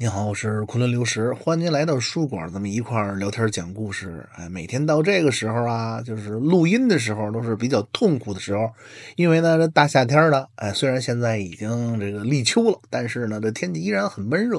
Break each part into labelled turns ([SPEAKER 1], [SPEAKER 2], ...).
[SPEAKER 1] 你好，我是昆仑流石，欢迎您来到书馆，咱们一块儿聊天讲故事。哎，每天到这个时候啊，就是录音的时候，都是比较痛苦的时候，因为呢，这大夏天的，哎，虽然现在已经这个立秋了，但是呢，这天气依然很闷热，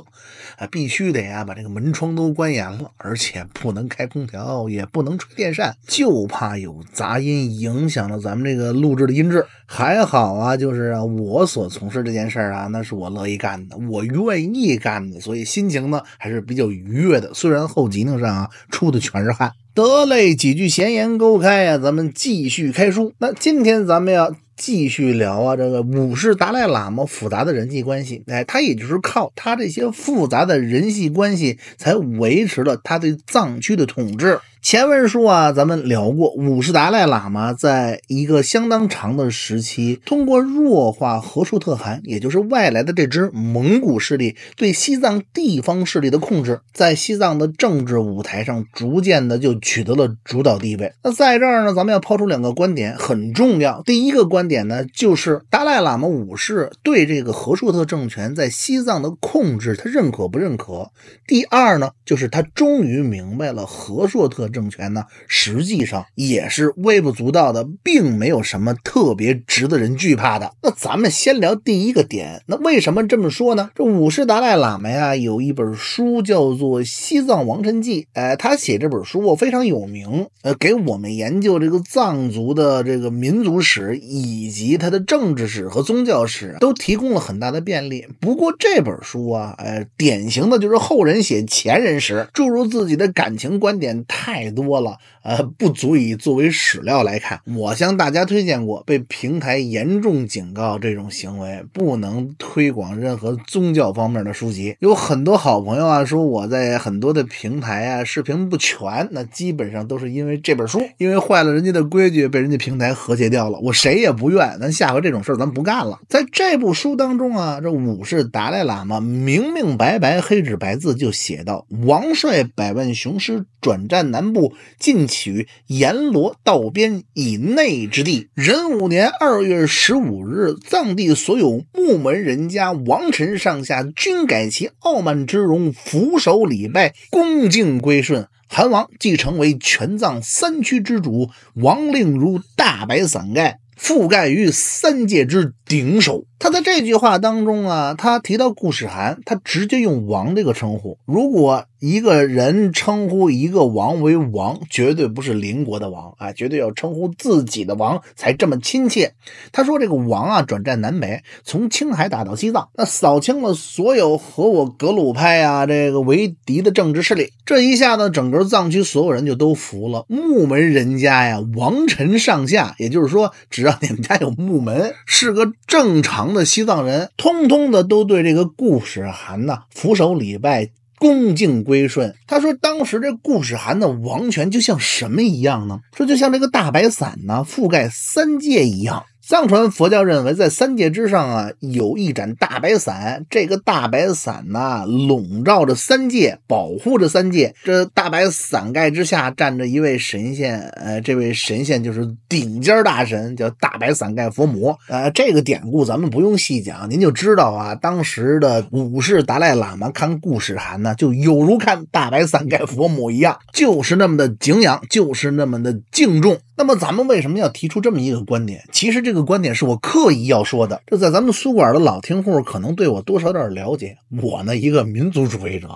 [SPEAKER 1] 啊，必须得呀把这个门窗都关严了，而且不能开空调，也不能吹电扇，就怕有杂音影响了咱们这个录制的音质。还好啊，就是我所从事这件事儿啊，那是我乐意干的，我愿意干的。所以心情呢还是比较愉悦的，虽然后脊梁上啊出的全是汗。得嘞，几句闲言勾开啊，咱们继续开书。那今天咱们要。继续聊啊，这个五世达赖喇嘛复杂的人际关系，哎，他也就是靠他这些复杂的人际关系才维持了他对藏区的统治。前文书啊，咱们聊过，五世达赖喇嘛在一个相当长的时期，通过弱化和硕特汗，也就是外来的这支蒙古势力对西藏地方势力的控制，在西藏的政治舞台上逐渐的就取得了主导地位。那在这儿呢，咱们要抛出两个观点很重要，第一个观。点呢，就是达赖喇嘛五世对这个和硕特政权在西藏的控制，他认可不认可？第二呢，就是他终于明白了和硕特政权呢，实际上也是微不足道的，并没有什么特别值得人惧怕的。那咱们先聊第一个点。那为什么这么说呢？这五世达赖喇嘛呀，有一本书叫做《西藏王臣记》，哎，他写这本书非常有名，呃，给我们研究这个藏族的这个民族史以。以及它的政治史和宗教史都提供了很大的便利。不过这本书啊，呃，典型的就是后人写前人时注入自己的感情观点太多了，呃，不足以作为史料来看。我向大家推荐过，被平台严重警告这种行为，不能推广任何宗教方面的书籍。有很多好朋友啊，说我在很多的平台啊，视频不全，那基本上都是因为这本书，因为坏了人家的规矩，被人家平台和谐掉了。我谁也不。愿咱下回这种事儿咱不干了。在这部书当中啊，这五世达赖喇嘛明明白白黑纸白字就写到：王帅百万雄师转战南部，进取阎罗道边以内之地。壬午年二月十五日，藏地所有木门人家、王臣上下均改其傲慢之容，俯首礼拜，恭敬归顺。韩王即成为全藏三区之主，王令如大白伞盖。覆盖于三界之。顶手，他在这句话当中啊，他提到顾世寒，他直接用王这个称呼。如果一个人称呼一个王为王，绝对不是邻国的王啊，绝对要称呼自己的王才这么亲切。他说这个王啊，转战南北，从青海打到西藏，那扫清了所有和我格鲁派啊这个为敌的政治势力，这一下呢，整个藏区所有人就都服了。木门人家呀，王臣上下，也就是说，只要你们家有木门，是个。正常的西藏人，通通的都对这个固始汗呢俯首礼拜，恭敬归顺。他说，当时这固始汗的王权就像什么一样呢？说就像这个大白伞呢，覆盖三界一样。藏传佛教认为，在三界之上啊，有一盏大白伞。这个大白伞呢，笼罩着三界，保护着三界。这大白伞盖之下站着一位神仙，呃，这位神仙就是顶尖大神，叫大白伞盖佛母。呃，这个典故咱们不用细讲，您就知道啊。当时的五世达赖喇嘛看故事函呢，就有如看大白伞盖佛母一样，就是那么的敬仰，就是那么的敬重。那么咱们为什么要提出这么一个观点？其实这个观点是我刻意要说的。这在咱们苏广的老听户可能对我多少有点了解。我呢，一个民族主义者，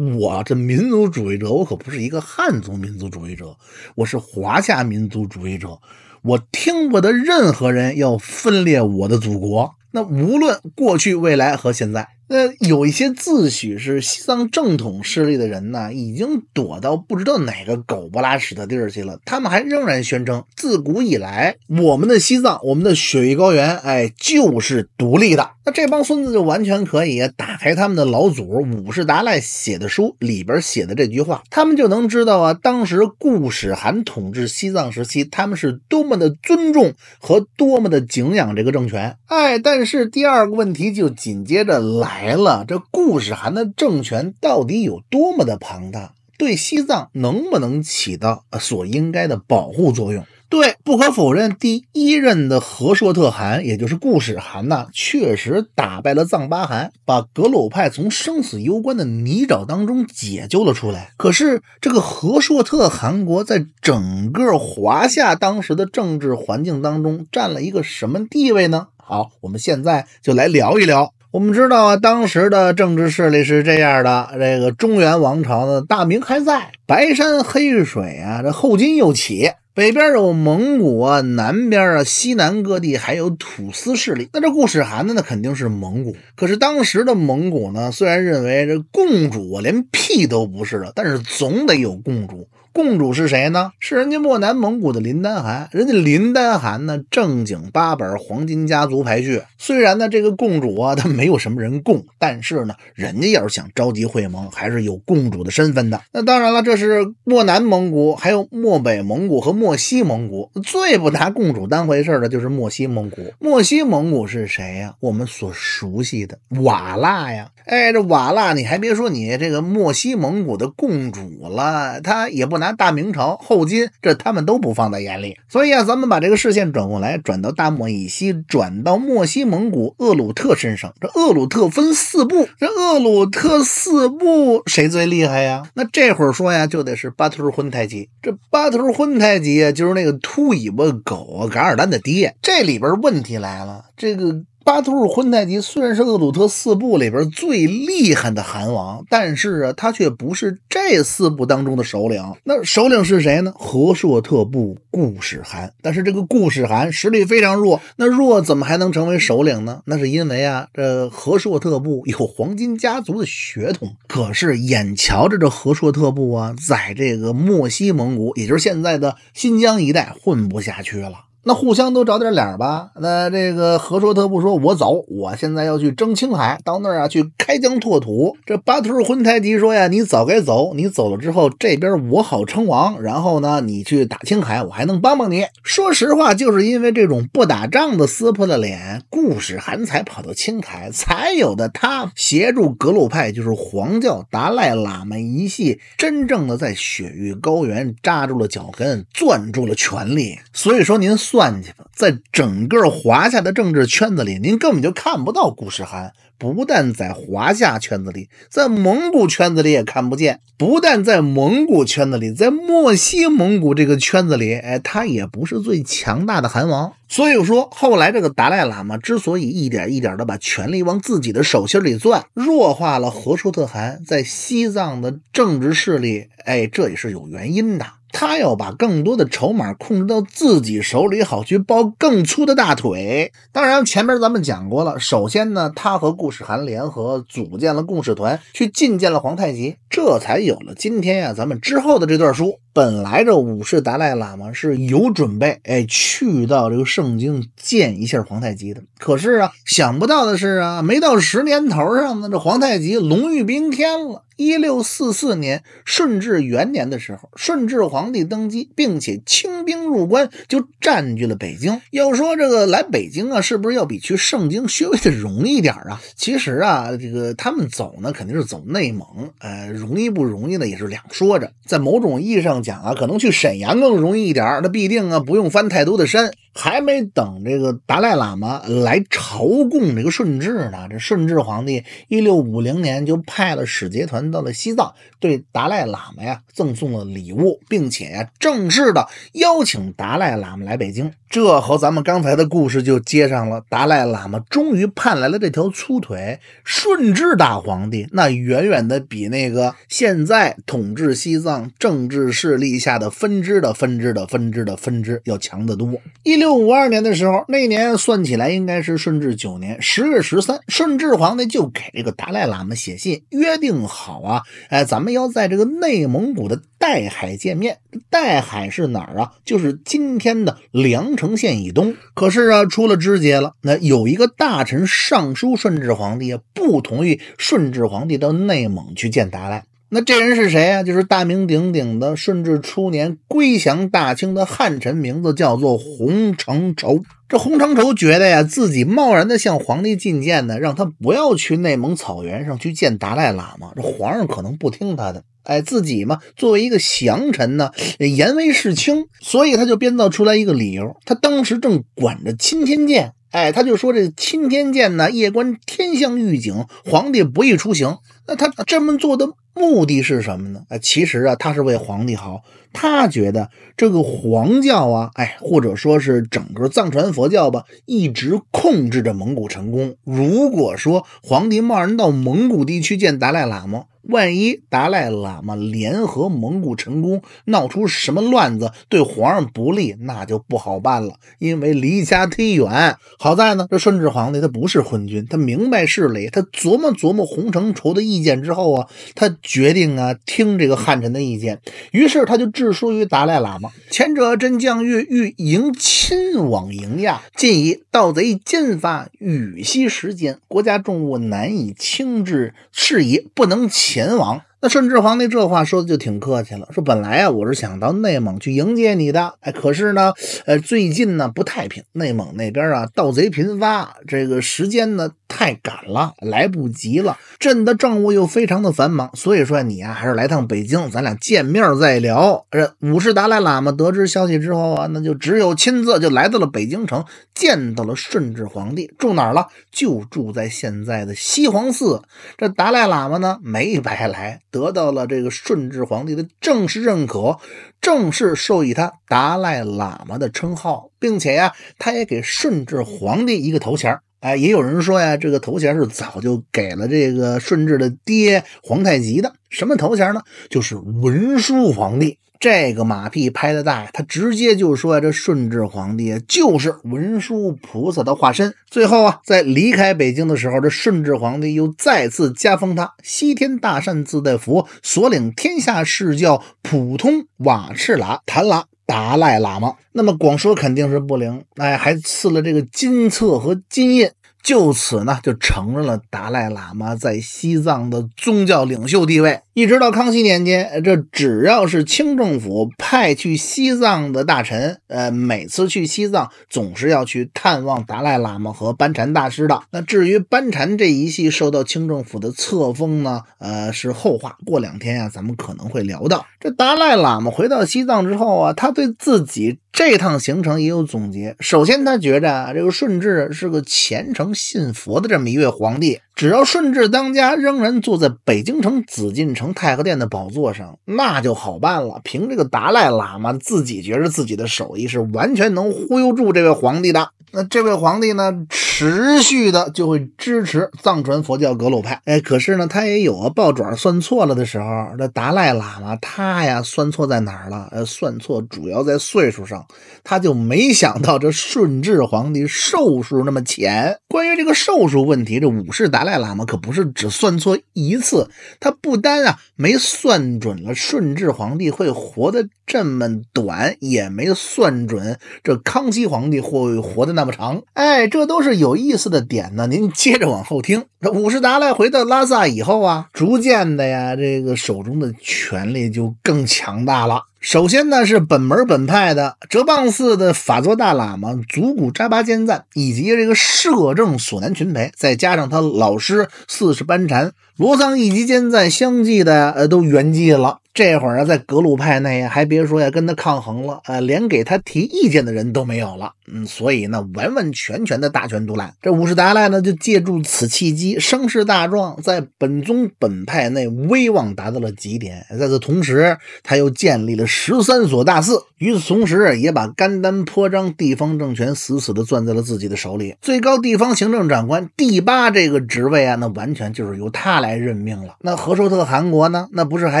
[SPEAKER 1] 我这民族主义者，我可不是一个汉族民族主义者，我是华夏民族主义者。我听不得任何人要分裂我的祖国。那无论过去、未来和现在。那有一些自诩是西藏正统势力的人呢，已经躲到不知道哪个狗不拉屎的地儿去了。他们还仍然宣称，自古以来，我们的西藏，我们的雪域高原，哎，就是独立的。那这帮孙子就完全可以打开他们的老祖五世达赖写的书里边写的这句话，他们就能知道啊，当时固始汗统治西藏时期，他们是多么的尊重和多么的敬仰这个政权。哎，但是第二个问题就紧接着来。来了，这固始汗的政权到底有多么的庞大？对西藏能不能起到所应该的保护作用？对，不可否认，第一任的和硕特汗，也就是固始汗呐，确实打败了藏巴汗，把格鲁派从生死攸关的泥沼当中解救了出来。可是，这个和硕特汗国在整个华夏当时的政治环境当中占了一个什么地位呢？好，我们现在就来聊一聊。我们知道啊，当时的政治势力是这样的：这个中原王朝的大明还在，白山黑水啊，这后金又起，北边有蒙古啊，南边啊，西南各地还有土司势力。那这故事含的那肯定是蒙古。可是当时的蒙古呢，虽然认为这共主啊连屁都不是了，但是总得有共主。共主是谁呢？是人家漠南蒙古的林丹汗。人家林丹汗呢，正经八本黄金家族排序。虽然呢，这个共主啊，他没有什么人供，但是呢，人家要是想召集会盟，还是有共主的身份的。那当然了，这是漠南蒙古，还有漠北蒙古和漠西蒙古。最不拿共主当回事的，就是漠西蒙古。漠西蒙古是谁呀？我们所熟悉的瓦剌呀。哎，这瓦剌，你还别说，你这个漠西蒙古的共主了，他也不拿。大明朝、后金，这他们都不放在眼里。所以啊，咱们把这个视线转过来，转到大漠以西，转到漠西蒙古厄鲁特身上。这厄鲁特分四部，这厄鲁特四部谁最厉害呀？那这会儿说呀，就得是巴图尔浑太极。这八尔浑太极啊，就是那个秃尾巴狗噶尔丹的爹。这里边问题来了，这个。巴图尔·浑太极虽然是厄鲁特四部里边最厉害的汗王，但是啊，他却不是这四部当中的首领。那首领是谁呢？和硕特部固始汗。但是这个固始汗实力非常弱，那弱怎么还能成为首领呢？那是因为啊，这和硕特部有黄金家族的血统。可是眼瞧着这和硕特部啊，在这个漠西蒙古，也就是现在的新疆一带混不下去了。那互相都找点脸吧。那这个何说特不说，我走，我现在要去征青海，到那儿啊去开疆拓土。这巴图尔浑台吉说呀，你早该走，你走了之后，这边我好称王。然后呢，你去打青海，我还能帮帮你。说实话，就是因为这种不打仗的撕破了脸，固始韩才跑到青海，才有的他协助格鲁派，就是黄教达赖喇嘛一系，真正的在雪域高原扎住了脚跟，攥住了权力。所以说您。算去吧，在整个华夏的政治圈子里，您根本就看不到顾史汗。不但在华夏圈子里，在蒙古圈子里也看不见。不但在蒙古圈子里，在墨西蒙古这个圈子里，哎，他也不是最强大的韩王。所以说，后来这个达赖喇嘛之所以一点一点的把权力往自己的手心里攥，弱化了和硕特汗在西藏的政治势力，哎，这也是有原因的。他要把更多的筹码控制到自己手里，好去抱更粗的大腿。当然，前面咱们讲过了，首先呢，他和顾世涵联合组建了顾事团，去觐见了皇太极，这才有了今天呀，咱们之后的这段书。本来这五世达赖喇嘛是有准备，哎，去到这个圣经见一下皇太极的。可是啊，想不到的是啊，没到十年头上呢，这皇太极龙驭宾天了。一六四四年，顺治元年的时候，顺治皇帝登基，并且清兵入关，就占据了北京。要说这个来北京啊，是不是要比去圣京稍微的容易点啊？其实啊，这个他们走呢，肯定是走内蒙，呃，容易不容易呢，也是两说着。在某种意义上。讲啊，可能去沈阳更容易一点儿，那必定啊不用翻太多的山。还没等这个达赖喇嘛来朝贡这个顺治呢，这顺治皇帝一六五零年就派了使节团到了西藏，对达赖喇嘛呀赠送了礼物，并且呀正式的邀请达赖喇嘛来北京。这和咱们刚才的故事就接上了。达赖喇嘛终于盼来了这条粗腿，顺治大皇帝那远远的比那个现在统治西藏政治势力下的分支的分支的分支的分支要强得多。一六六五二年的时候，那年算起来应该是顺治九年十月十三，顺治皇帝就给这个达赖喇嘛写信，约定好啊，哎，咱们要在这个内蒙古的岱海见面。岱海是哪儿啊？就是今天的凉城县以东。可是啊，出了枝节了，那有一个大臣上书顺治皇帝，不同意顺治皇帝到内蒙去见达赖。那这人是谁啊？就是大名鼎鼎的顺治初年归降大清的汉臣，名字叫做洪承畴。这洪承畴觉得呀，自己贸然的向皇帝觐见呢，让他不要去内蒙草原上去见达赖喇嘛，这皇上可能不听他的。哎，自己嘛，作为一个降臣呢，言微势轻，所以他就编造出来一个理由，他当时正管着钦天监。哎，他就说这钦天监呢，夜观天象预警，皇帝不宜出行。那他这么做的目的是什么呢？哎，其实啊，他是为皇帝好。他觉得这个皇教啊，哎，或者说是整个藏传佛教吧，一直控制着蒙古成功。如果说皇帝贸然到蒙古地区见达赖喇嘛，万一达赖喇嘛联合蒙古成功，闹出什么乱子，对皇上不利，那就不好办了。因为离家忒远。好在呢，这顺治皇帝他不是昏君，他明白事理，他琢磨琢磨洪承畴的意见之后啊，他决定啊听这个汉臣的意见。于是他就致书于达赖喇嘛：“前者真将欲欲迎亲往迎亚，近以盗贼奸发，羽息时间，国家重物难以轻之，是以不能请。”田王。那顺治皇帝这话说的就挺客气了，说本来啊我是想到内蒙去迎接你的，哎，可是呢，呃，最近呢不太平，内蒙那边啊盗贼频发，这个时间呢太赶了，来不及了，朕的政务又非常的繁忙，所以说你啊还是来趟北京，咱俩见面再聊。这五世达赖喇嘛得知消息之后啊，那就只有亲自就来到了北京城，见到了顺治皇帝，住哪儿了？就住在现在的西皇寺。这达赖喇嘛呢没白来。得到了这个顺治皇帝的正式认可，正式授予他达赖喇嘛的称号，并且呀，他也给顺治皇帝一个头衔哎，也有人说呀，这个头衔是早就给了这个顺治的爹皇太极的，什么头衔呢？就是文殊皇帝。这个马屁拍得大他直接就说呀：“这顺治皇帝就是文殊菩萨的化身。”最后啊，在离开北京的时候，这顺治皇帝又再次加封他西天大善自在佛所领天下世教普通瓦赤喇、昙喇、达赖喇嘛。那么广说肯定是不灵，哎，还赐了这个金册和金印，就此呢就承认了达赖喇嘛在西藏的宗教领袖地位。一直到康熙年间，这只要是清政府派去西藏的大臣，呃，每次去西藏总是要去探望达赖喇嘛和班禅大师的。那至于班禅这一系受到清政府的册封呢，呃，是后话，过两天啊，咱们可能会聊到。这达赖喇嘛回到西藏之后啊，他对自己这趟行程也有总结。首先，他觉着啊，这个顺治是个虔诚信佛的这么一位皇帝。只要顺治当家，仍然坐在北京城紫禁城太和殿的宝座上，那就好办了。凭这个达赖喇嘛自己觉着自己的手艺是完全能忽悠住这位皇帝的。那这位皇帝呢，持续的就会支持藏传佛教格鲁派。哎，可是呢，他也有个报爪算错了的时候。那达赖喇嘛他呀，算错在哪儿了？呃，算错主要在岁数上，他就没想到这顺治皇帝寿数那么浅。关于这个寿数问题，这五世达赖喇嘛可不是只算错一次，他不单啊没算准了顺治皇帝会活得这么短，也没算准这康熙皇帝会活得那么长，哎，这都是有意思的点呢。您接着往后听，这五世达赖回到拉萨以后啊，逐渐的呀，这个手中的权力就更强大了。首先呢，是本门本派的哲蚌寺的法座大喇嘛祖古扎巴坚赞，以及这个摄政索南群培，再加上他老师四世班禅。罗桑一及兼赞相继的呃都圆寂了，这会儿啊，在格鲁派内还别说呀，跟他抗衡了，呃，连给他提意见的人都没有了，嗯，所以呢，完完全全的大权独揽。这五世达赖呢，就借助此契机，声势大壮，在本宗本派内威望达到了极点。在此同时，他又建立了十三所大寺。与此同时也把甘丹颇章地方政权死死的攥在了自己的手里。最高地方行政长官第八这个职位啊，那完全就是由他来任命了。那和硕特汗国呢，那不是还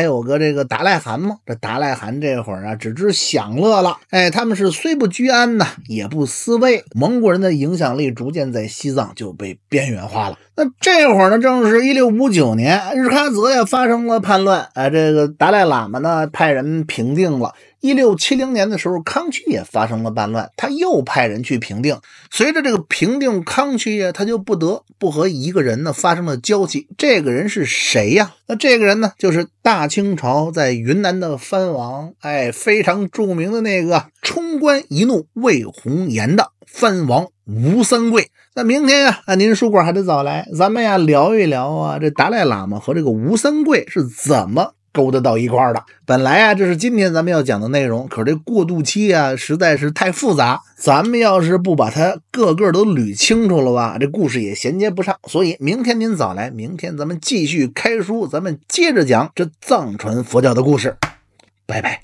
[SPEAKER 1] 有个这个达赖汗吗？这达赖汗这会儿啊，只知享乐了。哎，他们是虽不居安呢，也不思危。蒙古人的影响力逐渐在西藏就被边缘化了。那这会儿呢，正是1659年，日喀则也发生了叛乱。哎，这个达赖喇嘛呢，派人平定了。一六七零年的时候，康熙也发生了叛乱，他又派人去平定。随着这个平定康呀，他就不得不和一个人呢发生了交集。这个人是谁呀？那这个人呢，就是大清朝在云南的藩王，哎，非常著名的那个“冲冠一怒为红颜”的藩王吴三桂。那明天呀，您书馆还得早来，咱们呀聊一聊啊，这达赖喇嘛和这个吴三桂是怎么。勾搭到一块儿了。本来啊，这是今天咱们要讲的内容，可是这过渡期啊实在是太复杂，咱们要是不把它个个都捋清楚了吧，这故事也衔接不上。所以明天您早来，明天咱们继续开书，咱们接着讲这藏传佛教的故事。拜拜。